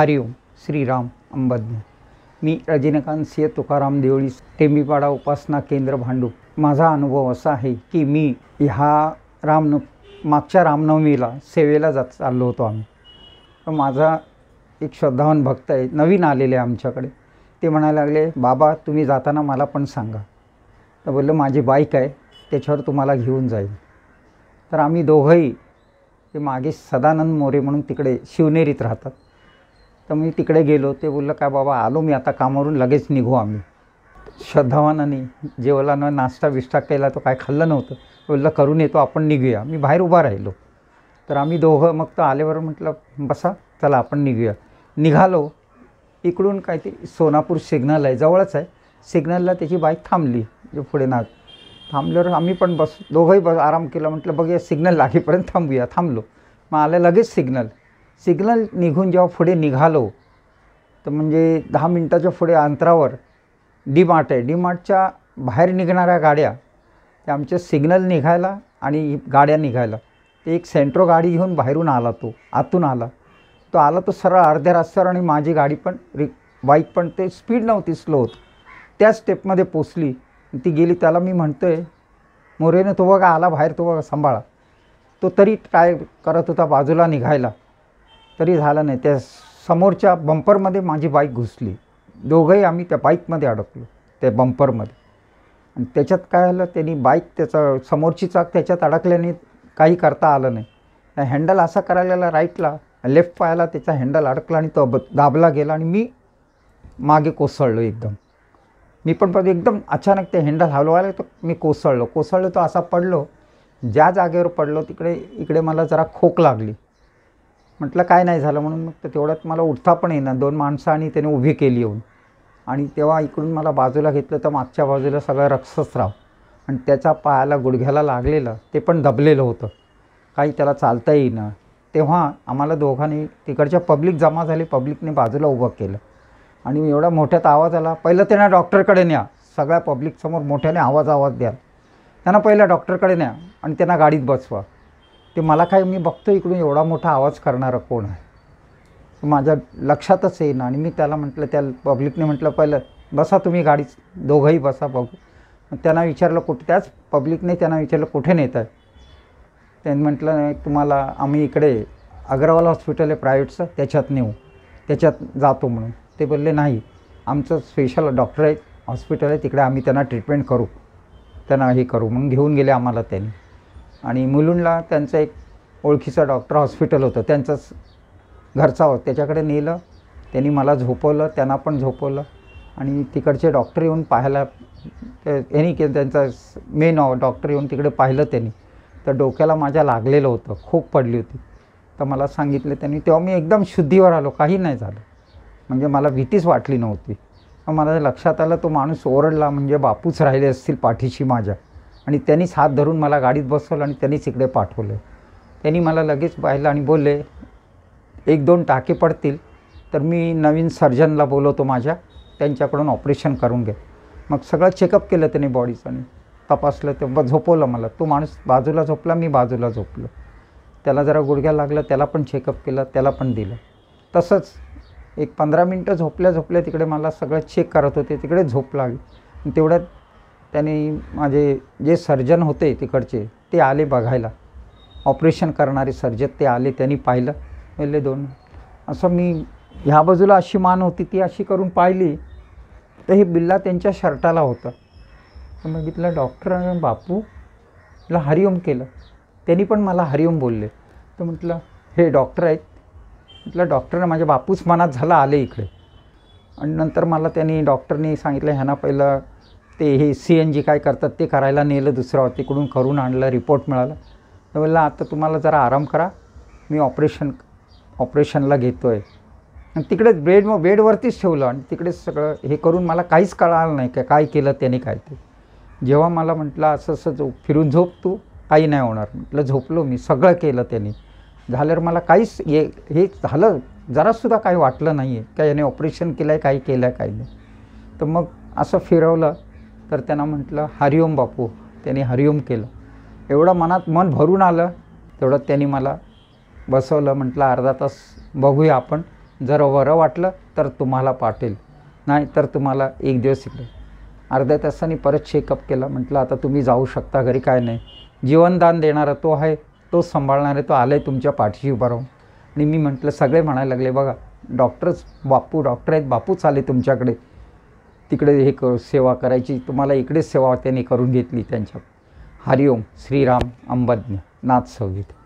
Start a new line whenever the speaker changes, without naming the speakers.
हरिओम श्रीराम अंबज्ञ मी रजनीकांत सिंह तुकाराम देवळी टेंबीपाडा उपासना केंद्र भांडू माझा अनुभव असा आहे की मी ह्या रामन मागच्या रामनवमीला सेवेला जात चाललो होतो आम्ही माझा एक श्रद्धावान भक्त आहे नवीन आलेले आमच्याकडे ते म्हणायला लागले बाबा तुम्ही जाताना मला पण सांगा तर बोललं माझी बाईक आहे त्याच्यावर तुम्हाला घेऊन जाईल तर आम्ही दोघंही ते मागे सदानंद मोरे म्हणून तिकडे शिवनेरीत राहतात तर मी तिकडे गेलो ते बोललं काय बाबा आलो मी आता कामावरून लगेच निघू आम्ही श्रद्धावानाने जेवलानं नाश्ता विष्टा केला तो काय खाल्लं नव्हतं बोललं करून येतो आपण निघूया मी बाहेर उभा राहिलो तर आम्ही दोघं मग तर आल्यावर म्हटलं बसा चला आपण निघूया निघालो इकडून काय ते सोनापूर सिग्नल आहे जवळच आहे सिग्नलला त्याची बाईक थांबली जे पुढे नाग थांबल्यावर आम्ही पण बस दोघंही बस आराम केला म्हटलं बघूया सिग्नल लागेपर्यंत थांबूया थांबलो मग आलं लगेच सिग्नल सिग्नल निघून जेव्हा पुढे निघालो तर म्हणजे दहा मिनटाच्या पुढे अंतरावर डी मार्ट आहे डी मार्टच्या बाहेर निघणाऱ्या गाड्या त्या आमच्या सिग्नल निघायला आणि गाड्या निघायला ते एक सेंट्रो गाडी घेऊन बाहेरून आला तो आतून आला तो आला तो सरळ अर्ध्या रस्त्यावर आणि माझी गाडी पण रि बाईक पण ते स्पीड नव्हती स्लो होत त्या स्टेपमध्ये पोचली ती गेली त्याला मी म्हणतो आहे मोरेनं तो बघा आला बाहेर तो बघा सांभाळा तो तरी ट्राय करत होता बाजूला निघायला तरी झालं नाही त्या समोरच्या बंपरमध्ये माझी बाईक घुसली दोघंही आम्ही त्या बाईकमध्ये अडकलो त्या बंपरमध्ये आणि त्याच्यात काय झालं त्यांनी बाईक त्याचा समोरची चाक त्याच्यात अडकल्याने काही करता आलं नाही हँडल असा करायला राईटला लेफ्ट पायाला त्याचा हँडल अडकला आणि तो दाबला गेला आणि मी मागे कोसळलो एकदम मी पण पण एकदम अचानक ते हँडल हलवायला तर मी कोसळलो कोसळलो तो असा पडलो ज्या जागेवर पडलो तिकडे इकडे मला जरा खोक लागली म्हटलं काय नाही झालं म्हणून मग तेवढ्यात मला उठता पण येईना दोन माणसं आणि त्याने उभी केली येऊन आणि तेव्हा इकडून मला बाजूला घेतलं तर मागच्या बाजूला सगळं रक्तस्राव आणि त्याच्या पायाला गुडघ्याला लागलेलं ते पण दबलेलं होतं काही त्याला चालता येईना तेव्हा आम्हाला दोघांनी तिकडच्या पब्लिक जमा झाली पब्लिकने बाजूला उभं केलं आणि एवढा मोठ्यात आवाज आला पहिलं त्यांना डॉक्टरकडे न्या सगळ्या पब्लिकसमोर मोठ्याने आवाज आवाज द्या त्यांना पहिला डॉक्टरकडे न्या आणि त्यांना गाडीत बसवा ते मला काय मी बघतो इकडून एवढा मोठा आवाज करणारं कोण आहे माझ्या लक्षातच येईन आणि मी त्याला म्हटलं त्या पब्लिकने म्हटलं पहिलं बसा तुम्ही गाडी दोघंही बसा बघू त्यांना विचारलं कुठे त्याच पब्लिकने त्यांना विचारलं कुठे नेत आहे त्यांनी म्हटलं तुम्हाला आम्ही इकडे अग्रवाल हॉस्पिटल आहे प्रायव्हेटचं त्याच्यात नेऊ त्याच्यात जातो म्हणून ते बोलले नाही आमचं स्पेशल डॉक्टर आहे हॉस्पिटल आहे तिकडे आम्ही त्यांना ट्रीटमेंट करू त्यांना हे करू म्हणून घेऊन गेले आम्हाला त्यांनी आणि मुलुंडला त्यांचं एक ओळखीचं डॉक्टर हॉस्पिटल होतं त्यांचंच घरचा होत त्याच्याकडे नेलं त्यांनी मला झोपवलं त्यांना पण झोपवलं आणि तिकडचे डॉक्टर येऊन पाहायला यांनी के त्यांचा मेन डॉक्टर येऊन तिकडे पाहिलं त्यांनी तर डोक्याला माझ्या लागलेलं होतं खूप पडली होती तर मला सांगितलं त्यांनी तेव्हा मी एकदम शुद्धीवर आलो काही नाही झालं म्हणजे मला भीतीच वाटली नव्हती मला लक्षात आलं तो माणूस ओरडला म्हणजे बापूच राहिले असतील पाठीशी माझ्या आणि त्यांनीच हात धरून मला गाडीत बसवलं आणि त्यांनीच इकडे पाठवलं त्यांनी मला लगेच पाहिलं आणि बोलले एक दोन टाके पडतील तर मी नवीन सर्जनला बोलवतो माझ्या त्यांच्याकडून ऑपरेशन करून घे मग सगळं चेकअप केलं त्याने बॉडीचं आणि तपासलं तेव्हा झोपवलं मला तो माणूस बाजूला झोपला मी बाजूला झोपलो त्याला जरा गुडघ्या लागलं त्याला पण चेकअप केलं त्याला पण दिलं तसंच एक पंधरा मिनटं झोपल्या झोपल्या तिकडे मला सगळं चेक करत होते तिकडे झोप लागली तेवढ्यात त्यांनी माझे जे सर्जन होते तिकडचे ते आले बघायला ऑपरेशन करणारे सर्जन ते आले त्यांनी पाहिलं पहिले दोन असं मी ह्या बाजूला अशी मान होती ती अशी करून पाहिली तर हे बिल्ला त्यांच्या शर्टाला होता तर मग तिथला डॉक्टर बापूला हरिओम केलं त्यांनी पण मला हरिओम बोलले तर म्हटलं हे डॉक्टर आहेत म्हटलं डॉक्टर माझ्या बापूच मनात झाला आले इकडे आणि नंतर मला त्यांनी डॉक्टरनी सांगितलं ह्यांना पहिलं ते हे सी एन जी काय करतात ते करायला नेलं दुसरा तिकडून करून आणलं रिपोर्ट मिळाला तर बोलला आता तुम्हाला जरा आराम करा मी ऑपरेशन ऑपरेशनला घेतो आहे आणि तिकडेच बेड मग बेडवरतीच ठेवलं आणि तिकडेच सगळं हे करून मला काहीच कळालं नाही का काय केलं त्याने काय ते जेव्हा मला म्हटलं असं असं झोप फिरून झोप तू काही नाही होणार म्हटलं झोपलो मी सगळं केलं त्याने झाल्यावर मला काहीच हे हे झालं जरासुद्धा काही वाटलं नाही आहे का याने ऑपरेशन केलं आहे काही केलं आहे काही नाही तर मग असं फिरवलं तर त्यांना म्हटलं हरिओम बापू त्यांनी हरिओम केलं एवढं मनात मन भरून आलं तेवढं त्यांनी मला बसवलं म्हटलं अर्धा तास बघूया आपण जर बरं वाटलं तर तुम्हाला पाटेल नाही तर तुम्हाला एक दिवस इकडे अर्ध्या तासाने परत चेकअप केला म्हटलं आता तुम्ही जाऊ शकता घरी काय नाही जीवनदान देणारा तो आहे तो आहे तो आलं आहे तुमच्या पाठीशी उभा राहून आणि मी म्हटलं सगळे म्हणायला लागले बघा डॉक्टरच बापू डॉक्टर आहेत बापूच आले तुमच्याकडे तिकडे हे कर सेवा करायची तुम्हाला इकडेच सेवा त्यांनी करून घेतली त्यांच्या हरिओम श्रीराम अंबज्ञ नाथ संगीत